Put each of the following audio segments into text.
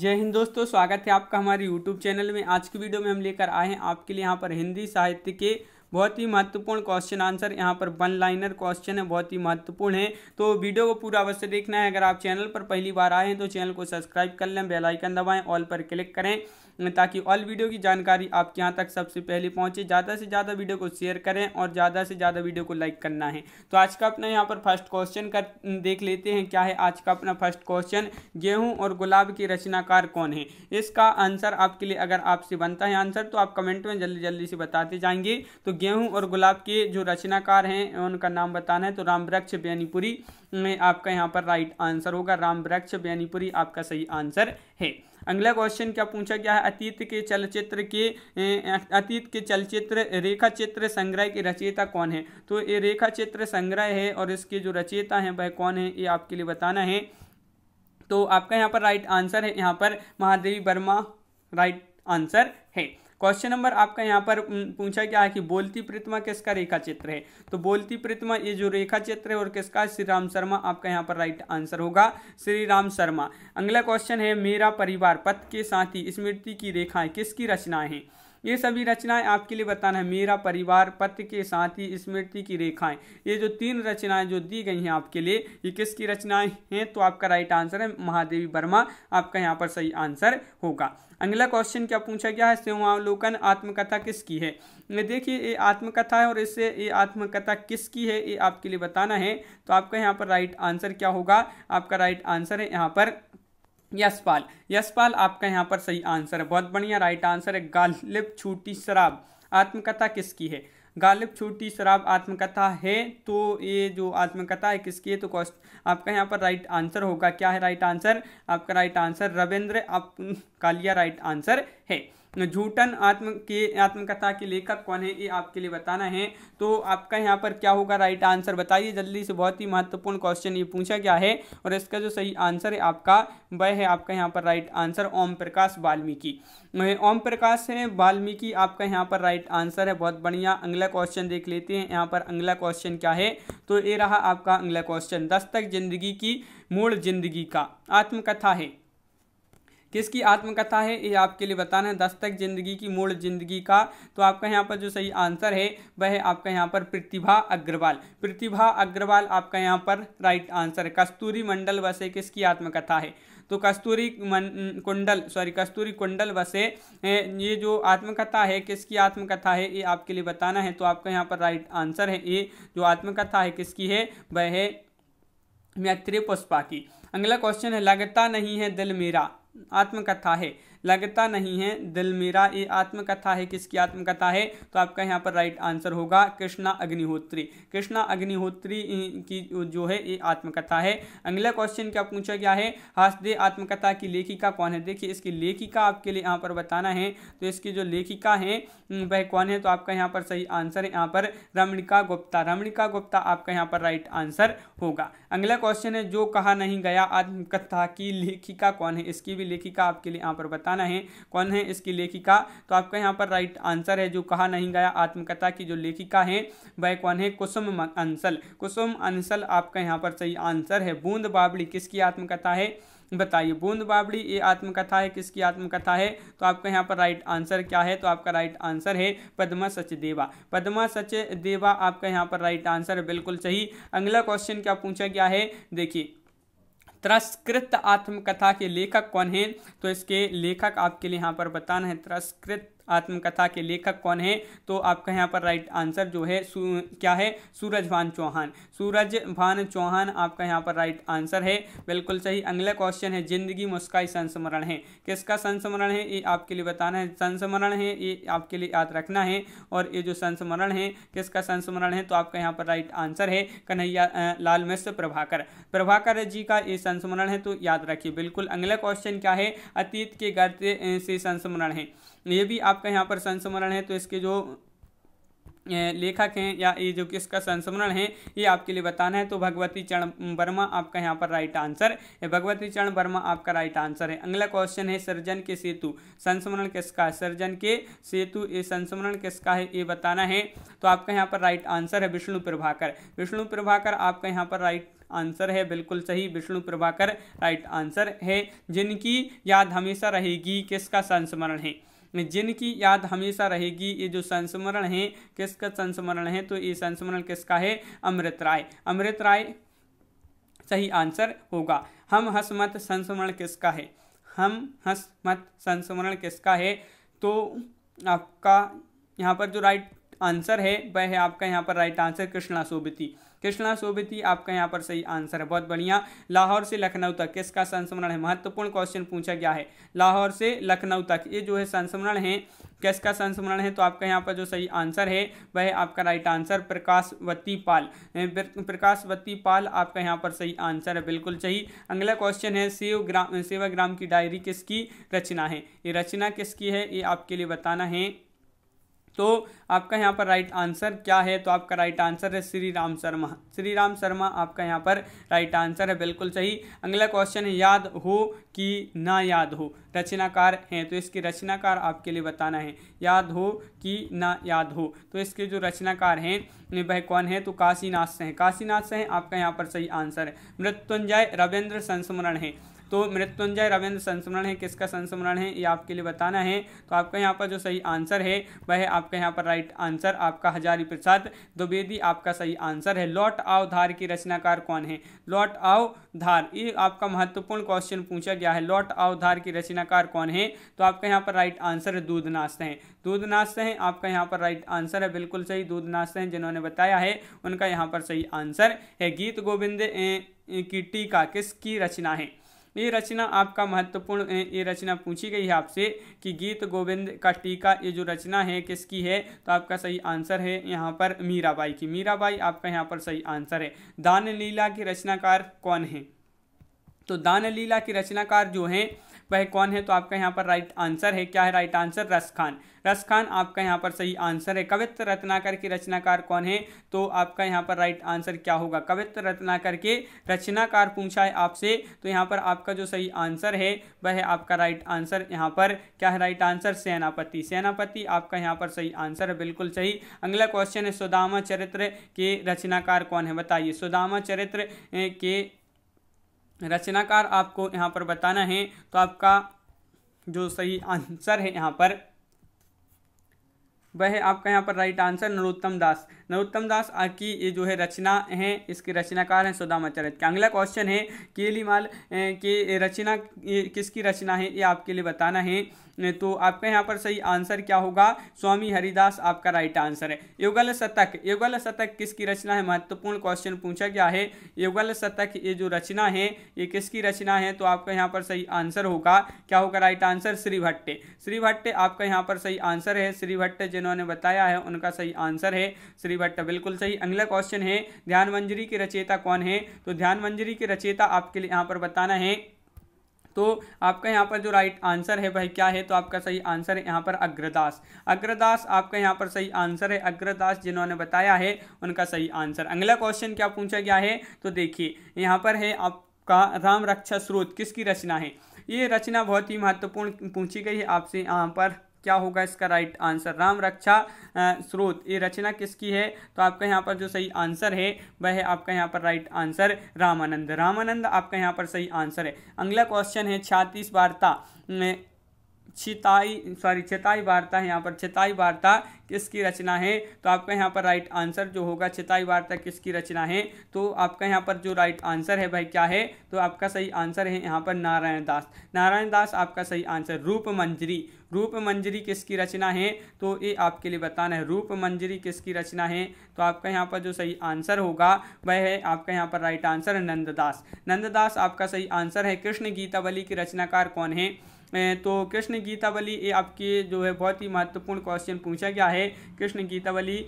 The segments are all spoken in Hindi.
जय हिंद दोस्तों स्वागत है आपका हमारे यूट्यूब चैनल में आज की वीडियो में हम लेकर आए हैं आपके लिए यहाँ पर हिंदी साहित्य के बहुत ही महत्वपूर्ण क्वेश्चन आंसर यहाँ पर वन लाइनर क्वेश्चन है बहुत ही महत्वपूर्ण है तो वीडियो को पूरा अवश्य देखना है अगर आप चैनल पर पहली बार आए हैं तो चैनल को सब्सक्राइब कर लें बेलाइकन दबाएँ ऑल पर क्लिक करें ताकि ऑल वीडियो की जानकारी आपके यहाँ तक सबसे पहले पहुँचे ज़्यादा से ज़्यादा वीडियो को शेयर करें और ज़्यादा से ज़्यादा वीडियो को लाइक करना है तो आज का अपना यहाँ पर फर्स्ट क्वेश्चन कर देख लेते हैं क्या है आज का अपना फर्स्ट क्वेश्चन गेहूँ और गुलाब के रचनाकार कौन है इसका आंसर आपके लिए अगर आपसे बनता है आंसर तो आप कमेंट में जल्दी जल्दी से बताते जाएंगे तो गेहूँ और गुलाब के जो रचनाकार हैं उनका नाम बताना है तो राम वृक्ष बेनीपुरी में आपका यहाँ पर राइट आंसर होगा राम वृक्ष बेनीपुरी आपका सही आंसर है अगला क्वेश्चन क्या पूछा गया है अतीत के चलचित्र के अतीत के चलचित्र रेखा चित्र संग्रह की रचयिता कौन है तो ये रेखा चित्र संग्रह है और इसके जो रचयिता है वह कौन है ये आपके लिए बताना है तो आपका यहाँ पर राइट आंसर है यहाँ पर महादेवी वर्मा राइट आंसर है क्वेश्चन नंबर आपका यहाँ पर पूछा गया है कि बोलती प्रतिमा किसका रेखा चित्र है तो बोलती प्रतिमा ये जो रेखा चित्र है और किसका श्री राम शर्मा आपका यहाँ पर राइट आंसर होगा श्री राम शर्मा अगला क्वेश्चन है मेरा परिवार पथ के साथ ही स्मृति की रेखाएं किसकी रचनाएं हैं ये सभी रचनाएं आपके लिए बताना है मेरा परिवार पत्र के साथ ही स्मृति की रेखाएं ये जो तीन रचनाएं जो दी गई हैं आपके लिए ये किसकी रचनाएं हैं तो आपका राइट आंसर है महादेवी वर्मा आपका यहाँ पर सही आंसर होगा अगला क्वेश्चन क्या पूछा गया है सेवावलोकन आत्मकथा किसकी है देखिए ये आत्मकथा है और इससे ये आत्मकथा किसकी है ये आपके लिए बताना है तो आपका यहाँ पर राइट आंसर क्या होगा आपका राइट आंसर है यहाँ पर यशपाल यशपाल आपका यहाँ पर सही आंसर है बहुत बढ़िया राइट आंसर है गालिब छोटी शराब आत्मकथा किसकी है गालिब छोटी शराब आत्मकथा है तो ये जो आत्मकथा है किसकी है तो कॉस्ट आपका यहाँ पर राइट आंसर होगा क्या है राइट आंसर आपका राइट आंसर रविंद्र आप कालिया राइट आंसर है झूठन आत्म के आत्मकथा के लेखक कौन है ये आपके लिए बताना है तो आपका यहाँ पर क्या होगा राइट आंसर बताइए जल्दी से बहुत ही महत्वपूर्ण क्वेश्चन ये पूछा गया है और इसका जो सही आंसर है आपका वह है आपका यहाँ पर राइट आंसर ओम प्रकाश वाल्मीकि ओम प्रकाश है वाल्मीकि आपका यहाँ पर राइट आंसर है बहुत बढ़िया अगला क्वेश्चन देख लेते हैं यहाँ पर अगला क्वेश्चन क्या है तो ये रहा आपका अगला क्वेश्चन दस्तक जिंदगी की मूल जिंदगी का आत्मकथा है किसकी आत्मकथा है ये आपके लिए बताना है दस्तक जिंदगी की मूल जिंदगी का तो आपका यहाँ पर जो सही आंसर है वह है आपका यहाँ पर प्रतिभा अग्रवाल प्रतिभा अग्रवाल आपका यहाँ पर राइट आंसर है कस्तूरी मंडल वसे किसकी आत्मकथा है तो कस्तूरी मन कुंडल सॉरी कस्तूरी कुंडल वसे ये जो आत्मकथा है किसकी आत्मकथा है ये आपके लिए बताना है तो आपका यहाँ पर राइट आंसर है ये जो आत्मकथा है किसकी है वह है मैत्री पुष्पा की अगला क्वेश्चन है लगता नहीं है दिल मेरा आत्मकथा है लगता नहीं है दिल मेरा ये आत्मकथा है किसकी आत्मकथा है तो आपका यहाँ पर राइट आंसर होगा कृष्णा अग्निहोत्री कृष्णा अग्निहोत्री की जो है ये आत्मकथा है अगला क्वेश्चन क्या पूछा गया है हासदे आत्मकथा की लेखिका कौन है देखिए इसकी लेखिका आपके लिए यहाँ पर बताना है तो इसकी जो लेखिका है वह कौन है तो आपका यहाँ पर सही आंसर है यहाँ पर रमणिका गुप्ता रमणिका गुप्ता आपका यहाँ पर राइट आंसर होगा अगला क्वेश्चन है जो कहा नहीं गया आत्मकथा की लेखिका कौन है इसकी भी लेखिका आपके लिए यहाँ पर बता बताना है कौन है इसकी लेखिका तो आपका यहाँ पर राइट आंसर है जो कहा नहीं गया आत्मकथा की जो लेखिका है वह कौन है कुसुम अंसल कुसुम अंसल आपका यहाँ पर सही आंसर है बूंद बाबड़ी किसकी आत्मकथा है बताइए बूंद बाबड़ी ये आत्मकथा है किसकी आत्मकथा है तो आपका यहाँ पर राइट आंसर क्या है तो आपका राइट आंसर है पद्मा सचदेवा पद्मा सचदेवा आपका यहाँ पर राइट आंसर बिल्कुल सही अगला क्वेश्चन क्या पूछा गया है देखिए त्रस्कृत आत्मकथा के लेखक कौन हैं तो इसके लेखक आपके लिए यहाँ पर बताना है त्रस्कृत आत्मकथा के लेखक कौन है तो आपका यहाँ पर राइट आंसर जो है क्या है सूरज भान चौहान सूरज भान चौहान आपका यहाँ पर राइट आंसर है बिल्कुल सही अगला क्वेश्चन है जिंदगी मुस्काई संस्मरण है किसका संस्मरण है ये आपके लिए बताना है संस्मरण है ये आपके लिए याद रखना है और ये जो संस्मरण है किसका संस्मरण है तो आपका यहाँ पर राइट आंसर है कन्हैया लाल मिश्र प्रभाकर प्रभाकर जी का ये संस्मरण है तो याद रखिए बिल्कुल अगला क्वेश्चन क्या है अतीत के गर्त से संस्मरण है ये भी आपका यहाँ पर संस्मरण है तो इसके जो लेखक हैं या ये जो कि इसका संस्मरण है ये आपके लिए बताना है तो भगवती चरण वर्मा आपका यहाँ पर राइट आंसर है भगवती चरण वर्मा आपका राइट आंसर है अगला क्वेश्चन है सर्जन के सेतु संस्मरण किसका है सर्जन के सेतु ये संस्मरण किसका है ये बताना है तो आपका यहाँ पर राइट आंसर है विष्णु प्रभाकर विष्णु प्रभाकर आपका यहाँ पर राइट आंसर है बिल्कुल सही विष्णु प्रभाकर राइट आंसर है जिनकी याद हमेशा रहेगी किसका संस्मरण है जिनकी याद हमेशा रहेगी ये जो संस्मरण है किसका संस्मरण है तो ये संस्मरण किसका है अमृत राय अमृत राय सही आंसर होगा हम हसमत संस्मरण किसका है हम हसमत संस्मरण किसका है तो आपका यहाँ पर जो राइट आंसर है वह है आपका यहाँ पर राइट आंसर कृष्णा सोबती कृष्णा सोबती आपका यहाँ पर सही आंसर है बहुत बढ़िया लाहौर से लखनऊ तक किसका संस्मरण है महत्वपूर्ण क्वेश्चन पूछा गया है लाहौर से लखनऊ तक ये जो है संस्मरण है किसका संस्मरण है तो आपका यहाँ पर जो सही आंसर है वह आपका राइट आंसर प्रकाशवती पाल प्रकाशवती पाल आपका यहाँ पर सही आंसर है बिल्कुल सही अगला क्वेश्चन है सेव ग्राम सेवा ग्राम की डायरी किसकी रचना है ये रचना किसकी है ये आपके लिए बताना है तो आपका यहाँ पर राइट आंसर क्या है तो आपका राइट आंसर है श्री राम शर्मा श्री राम शर्मा आपका यहाँ पर राइट आंसर है बिल्कुल सही अगला क्वेश्चन है याद हो कि ना याद हो रचनाकार हैं तो इसके रचनाकार आपके लिए बताना है याद हो कि ना याद हो तो इसके जो रचनाकार हैं वह कौन है तो काशीनाथ से हैं काशीनाथ से हैं आपका यहाँ पर सही आंसर है मृत्युंजय रविंद्र संस्मरण है तो मृत्युंजय रविंद्र संस्मरण है किसका संस्मरण है ये आपके लिए बताना है तो आपका यहाँ पर जो सही आंसर है वह आपके यहाँ पर राइट आंसर आपका हजारी प्रसाद द्विवेदी आपका सही आंसर है लौट आओ धार की रचनाकार कौन है लौट आओ धार ये आपका महत्वपूर्ण क्वेश्चन पूछा गया है लौट आओ धार की रचनाकार कौन है तो आपका यहाँ पर राइट आंसर है दूधनाश्त है हैं है हैं आपका यहाँ पर राइट आंसर है बिल्कुल सही दूध नाश्ते हैं जिन्होंने बताया है उनका यहाँ पर सही आंसर है गीत गोविंद की टीका किसकी रचना है ये रचना आपका महत्वपूर्ण ये रचना पूछी गई है आपसे कि गीत गोविंद का टीका ये जो रचना है किसकी है तो आपका सही आंसर है यहाँ पर मीराबाई की मीराबाई आपका यहाँ पर सही आंसर है दान लीला की रचनाकार कौन है तो दान लीला की रचनाकार जो हैं वह कौन है तो आपका यहाँ पर राइट आंसर है क्या है राइट आंसर रस खान रस खान आपका यहाँ पर सही आंसर है कवित्र रत्नाकर के रचनाकार कौन है तो आपका यहाँ पर राइट आंसर क्या होगा कवित्त रत्नाकर के रचनाकार पूछा है आपसे तो यहाँ पर आपका जो सही आंसर है वह है आपका राइट आंसर यहाँ पर क्या है राइट आंसर सेनापति सेनापति आपका यहाँ पर सही आंसर है बिल्कुल सही अगला क्वेश्चन है सुदामा चरित्र के रचनाकार कौन है बताइए सुदामा चरित्र के रचनाकार आपको यहाँ पर बताना है तो आपका जो सही आंसर है यहाँ पर वह आपका यहाँ पर राइट आंसर नरोत्तम दास नरोत्तम दास की ये जो है रचना है इसके रचनाकार हैं सुदामाचरित का अगला क्वेश्चन है केली माल के रचना किसकी रचना है ये आपके लिए बताना है तो आपका यहाँ पर सही आंसर क्या होगा स्वामी हरिदास आपका राइट आंसर है युगल शतक युगल शतक किसकी रचना है महत्वपूर्ण क्वेश्चन पूछा गया है युगल शतक ये जो रचना है ये किसकी रचना है तो आपका यहाँ पर सही आंसर होगा क्या होगा राइट आंसर श्री भट्टे श्री भट्टे आपका यहाँ पर सही आंसर है श्री भट्ट जिन्होंने बताया है उनका सही आंसर है श्री भट्ट बिल्कुल सही अगला क्वेश्चन है ध्यान मंजरी की रचयिता कौन है तो ध्यान मंजरी की रचयिता आपके लिए यहाँ पर बताना है तो आपका यहाँ पर जो राइट आंसर है भाई क्या है तो आपका सही आंसर है यहाँ पर अग्रदास अग्रदास आपका यहाँ पर सही आंसर है अग्रदास जिन्होंने बताया है उनका सही आंसर अगला क्वेश्चन क्या पूछा गया है तो देखिए यहाँ पर है आपका राम रक्षा स्रोत किसकी रचना है ये रचना बहुत ही महत्वपूर्ण पूछी गई है आपसे यहाँ पर क्या होगा इसका राइट आंसर राम रक्षा स्रोत ये रचना किसकी है तो आपका यहाँ पर जो सही आंसर है वह है आपका यहाँ पर राइट आंसर रामानंद रामानंद आपका यहाँ पर सही आंसर है अगला क्वेश्चन है छातीस वार्ता छिताई सॉरी छिताई वार्ता है यहाँ पर छिताई वार्ता किसकी रचना है तो आपका यहाँ पर राइट आंसर जो होगा छिताई वार्ता किसकी रचना है तो आपका यहाँ पर जो राइट आंसर है भाई क्या है तो आपका सही आंसर है यहाँ पर नारायण दास नारायण दास आपका सही आंसर रूप मंजरी रूप मंजरी किसकी रचना है तो ये आपके लिए बताना है रूप मंजरी किसकी रचना है तो आपका यहाँ पर जो सही आंसर होगा वह है आपका यहाँ पर राइट आंसर नंददास नंददास आपका सही आंसर है कृष्ण गीतावली की रचनाकार कौन है तो कृष्ण गीतावली ये आपके जो है बहुत ही महत्वपूर्ण क्वेश्चन पूछा गया है कृष्ण गीतावली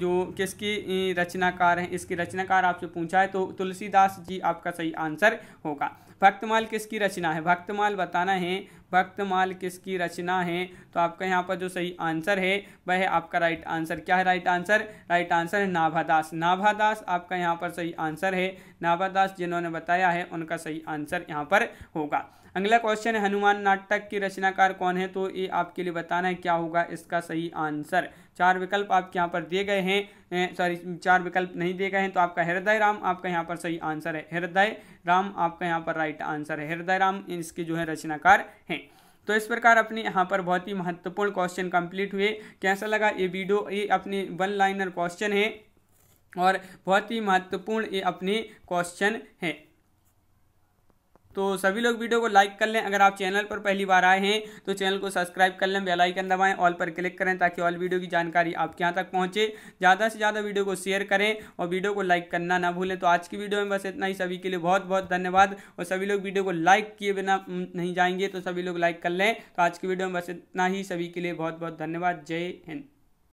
जो किसकी रचनाकार हैं इसके रचनाकार आपसे पूछा है तो तुलसीदास जी आपका सही आंसर होगा भक्तमाल किसकी रचना है भक्तमाल बताना है भक्तमाल किसकी रचना है तो आपका यहाँ पर जो सही आंसर है वह है आपका राइट आंसर क्या है राइट आंसर राइट आंसर है नाभादास नाभादास आपका यहाँ पर सही आंसर है नाभादास जिन्होंने बताया है उनका सही आंसर यहाँ पर होगा अगला क्वेश्चन है हनुमान नाटक के रचनाकार कौन है तो ये आपके लिए बताना है क्या होगा इसका सही आंसर चार विकल्प आपके यहाँ पर दिए गए हैं सॉरी चार विकल्प नहीं दिए गए हैं तो आपका हृदय राम आपका यहाँ पर सही आंसर है हृदय राम आपका यहाँ पर राइट आंसर है हृदय राम इसके जो है रचनाकार हैं तो इस प्रकार अपने यहाँ पर बहुत ही महत्वपूर्ण क्वेश्चन कंप्लीट हुए कैसा लगा ये वीडियो ये अपने वन लाइनर क्वेश्चन है और बहुत ही महत्वपूर्ण ये अपने क्वेश्चन हैं तो सभी लोग वीडियो को लाइक कर लें अगर आप चैनल पर पहली बार आए हैं तो चैनल को सब्सक्राइब कर लें बेल आइकन दबाएं ऑल पर क्लिक करें ताकि ऑल वीडियो की जानकारी आपके यहाँ तक पहुँचे ज़्यादा से ज़्यादा वीडियो को शेयर करें और वीडियो को लाइक करना ना भूलें तो आज की वीडियो में बस इतना ही सभी के लिए बहुत बहुत धन्यवाद और सभी लोग वीडियो को लाइक किए बिना नहीं जाएंगे तो सभी लोग लाइक कर लें तो आज की वीडियो में बस इतना ही सभी के लिए बहुत बहुत धन्यवाद जय हिंद